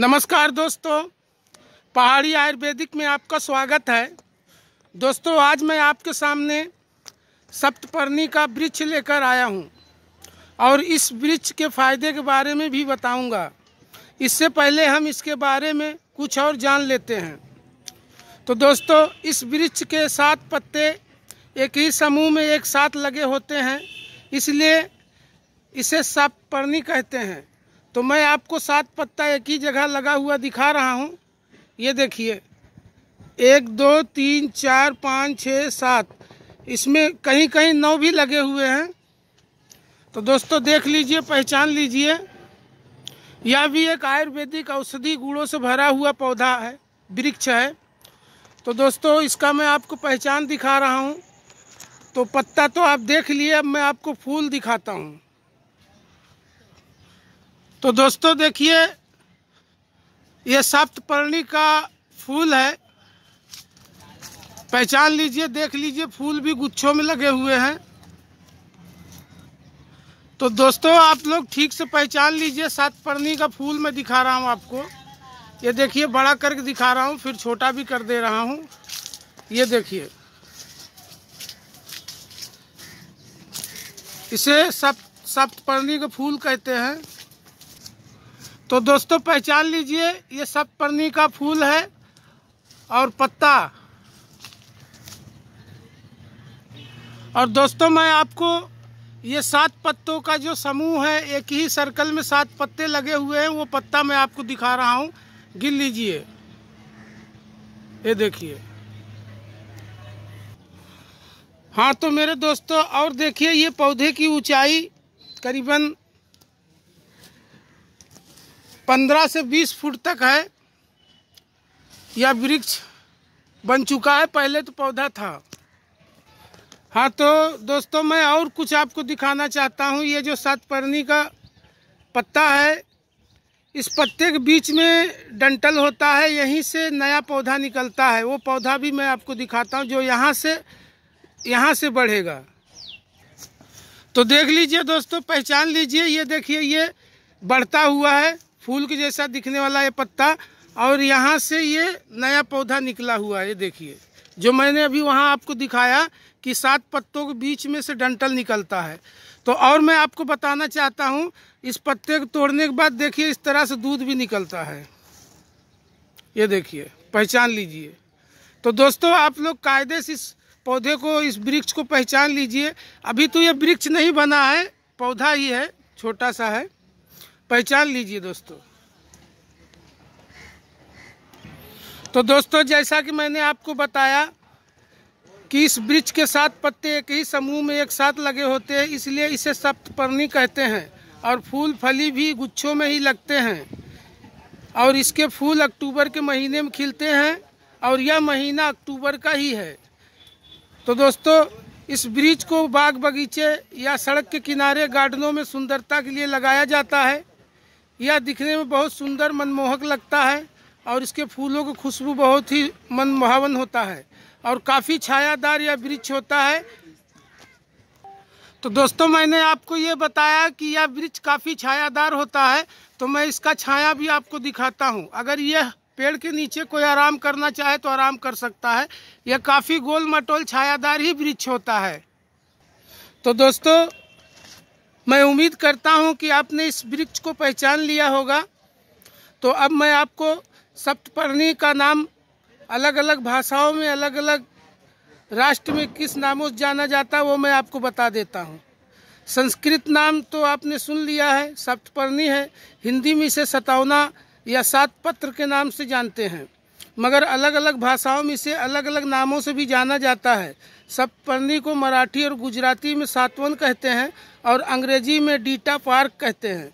नमस्कार दोस्तों पहाड़ी आयुर्वेदिक में आपका स्वागत है दोस्तों आज मैं आपके सामने सप्तपर्णी का वृक्ष लेकर आया हूँ और इस वृक्ष के फायदे के बारे में भी बताऊँगा इससे पहले हम इसके बारे में कुछ और जान लेते हैं तो दोस्तों इस वृक्ष के सात पत्ते एक ही समूह में एक साथ लगे होते हैं इसलिए इसे सप्तपर्णी कहते हैं तो मैं आपको सात पत्ता एक ही जगह लगा हुआ दिखा रहा हूँ ये देखिए एक दो तीन चार पाँच छः सात इसमें कहीं कहीं नौ भी लगे हुए हैं तो दोस्तों देख लीजिए पहचान लीजिए यह भी एक आयुर्वेदिक औषधि गुड़ों से भरा हुआ पौधा है वृक्ष है तो दोस्तों इसका मैं आपको पहचान दिखा रहा हूँ तो पत्ता तो आप देख लिए अब मैं आपको फूल दिखाता हूँ तो दोस्तों देखिए ये सप्तपर्णी का फूल है पहचान लीजिए देख लीजिए फूल भी गुच्छों में लगे हुए हैं तो दोस्तों आप लोग ठीक से पहचान लीजिए सप्तपर्णी का फूल मैं दिखा रहा हूँ आपको ये देखिए बड़ा करके दिखा रहा हूँ फिर छोटा भी कर दे रहा हूँ ये देखिए इसे सप्त सप्तपर्णी का फूल कहते हैं तो दोस्तों पहचान लीजिए ये सब परनी का फूल है और पत्ता और दोस्तों मैं आपको ये सात पत्तों का जो समूह है एक ही सर्कल में सात पत्ते लगे हुए हैं वो पत्ता मैं आपको दिखा रहा हूँ गिन लीजिए ये देखिए हाँ तो मेरे दोस्तों और देखिए ये पौधे की ऊंचाई करीबन पंद्रह से बीस फुट तक है यह वृक्ष बन चुका है पहले तो पौधा था हाँ तो दोस्तों मैं और कुछ आपको दिखाना चाहता हूँ ये जो सातपर्णी का पत्ता है इस पत्ते के बीच में डंटल होता है यहीं से नया पौधा निकलता है वो पौधा भी मैं आपको दिखाता हूँ जो यहाँ से यहाँ से बढ़ेगा तो देख लीजिए दोस्तों पहचान लीजिए ये देखिए ये बढ़ता हुआ है फूल के जैसा दिखने वाला ये पत्ता और यहाँ से ये नया पौधा निकला हुआ है देखिए जो मैंने अभी वहाँ आपको दिखाया कि सात पत्तों के बीच में से डंटल निकलता है तो और मैं आपको बताना चाहता हूँ इस पत्ते को तोड़ने के बाद देखिए इस तरह से दूध भी निकलता है ये देखिए पहचान लीजिए तो दोस्तों आप लोग कायदे से इस पौधे को इस वृक्ष को पहचान लीजिए अभी तो ये वृक्ष नहीं बना है पौधा ही है छोटा सा है पहचान लीजिए दोस्तों तो दोस्तों जैसा कि मैंने आपको बताया कि इस वृक्ष के साथ पत्ते एक ही समूह में एक साथ लगे होते हैं इसलिए इसे सप्तपर्णी कहते हैं और फूल फली भी गुच्छों में ही लगते हैं और इसके फूल अक्टूबर के महीने में खिलते हैं और यह महीना अक्टूबर का ही है तो दोस्तों इस ब्रिज को बाग बगीचे या सड़क के किनारे गार्डनों में सुंदरता के लिए लगाया जाता है यह दिखने में बहुत सुंदर मनमोहक लगता है और इसके फूलों की खुशबू बहुत ही मनमोहन होता है और काफ़ी छायादार यह वृक्ष होता है तो दोस्तों मैंने आपको ये बताया कि यह वृक्ष काफ़ी छायादार होता है तो मैं इसका छाया भी आपको दिखाता हूँ अगर यह पेड़ के नीचे कोई आराम करना चाहे तो आराम कर सकता है यह काफ़ी गोल मटोल छायादार ही वृक्ष होता है तो दोस्तों मैं उम्मीद करता हूं कि आपने इस वृक्ष को पहचान लिया होगा तो अब मैं आपको सप्तपर्णी का नाम अलग अलग भाषाओं में अलग अलग राष्ट्र में किस नामों से जाना जाता है वो मैं आपको बता देता हूँ संस्कृत नाम तो आपने सुन लिया है सप्तपर्णी है हिंदी में इसे सतावना या सात पत्र के नाम से जानते हैं मगर अलग अलग भाषाओं में इसे अलग अलग नामों से भी जाना जाता है सप्तनी को मराठी और गुजराती में सातवन कहते हैं और अंग्रेजी में डीटा पार्क कहते हैं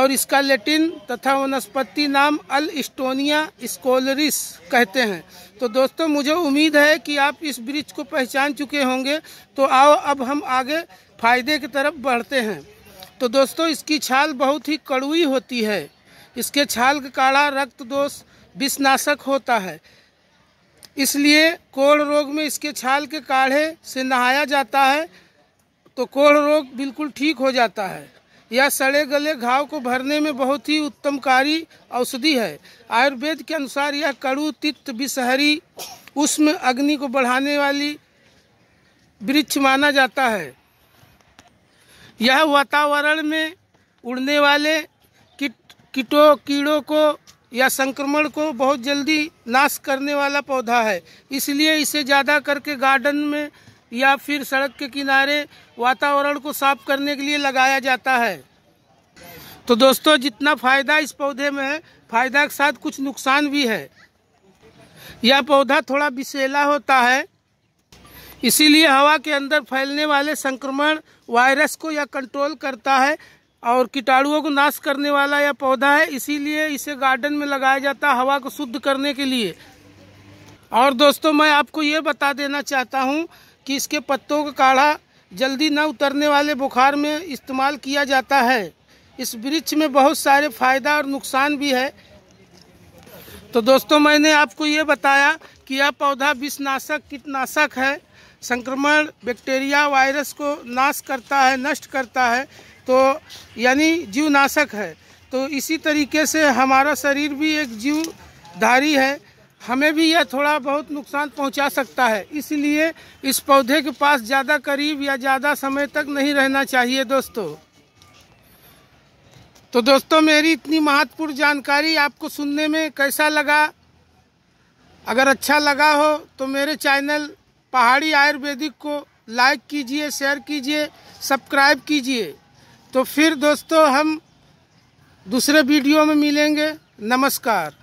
और इसका लेटिन तथा वनस्पति नाम अल इस्टोनिया स्कोलरिस कहते हैं तो दोस्तों मुझे उम्मीद है कि आप इस ब्रिज को पहचान चुके होंगे तो आओ अब हम आगे फायदे की तरफ बढ़ते हैं तो दोस्तों इसकी छाल बहुत ही कड़वी होती है इसके छाल का काढ़ा रक्त दोष विषनाशक होता है इसलिए कोढ़ रोग में इसके छाल के काढ़े से नहाया जाता है तो कोढ़ रोग बिल्कुल ठीक हो जाता है यह सड़े गले घाव को भरने में बहुत ही उत्तमकारी औषधि है आयुर्वेद के अनुसार यह कड़ू तित्त विषहरी उष्म अग्नि को बढ़ाने वाली वृक्ष माना जाता है यह वातावरण में उड़ने वाले कीट कीटों कीड़ों को या संक्रमण को बहुत जल्दी नाश करने वाला पौधा है इसलिए इसे ज़्यादा करके गार्डन में या फिर सड़क के किनारे वातावरण को साफ करने के लिए लगाया जाता है तो दोस्तों जितना फ़ायदा इस पौधे में है फ़ायदा के साथ कुछ नुकसान भी है यह पौधा थोड़ा बिसेला होता है इसीलिए हवा के अंदर फैलने वाले संक्रमण वायरस को यह कंट्रोल करता है और कीटाणुओं को नाश करने वाला यह पौधा है इसीलिए इसे गार्डन में लगाया जाता है हवा को शुद्ध करने के लिए और दोस्तों मैं आपको ये बता देना चाहता हूँ कि इसके पत्तों का काढ़ा जल्दी न उतरने वाले बुखार में इस्तेमाल किया जाता है इस वृक्ष में बहुत सारे फायदा और नुकसान भी है तो दोस्तों मैंने आपको ये बताया कि यह पौधा विषनाशक कीटनाशक है संक्रमण बैक्टीरिया वायरस को नाश करता है नष्ट करता है तो यानी जीवनाशक है तो इसी तरीके से हमारा शरीर भी एक जीवधारी है हमें भी यह थोड़ा बहुत नुकसान पहुंचा सकता है इसलिए इस पौधे के पास ज़्यादा करीब या ज़्यादा समय तक नहीं रहना चाहिए दोस्तों तो दोस्तों मेरी इतनी महत्वपूर्ण जानकारी आपको सुनने में कैसा लगा अगर अच्छा लगा हो तो मेरे चैनल पहाड़ी आयुर्वेदिक को लाइक कीजिए शेयर कीजिए सब्सक्राइब कीजिए तो फिर दोस्तों हम दूसरे वीडियो में मिलेंगे नमस्कार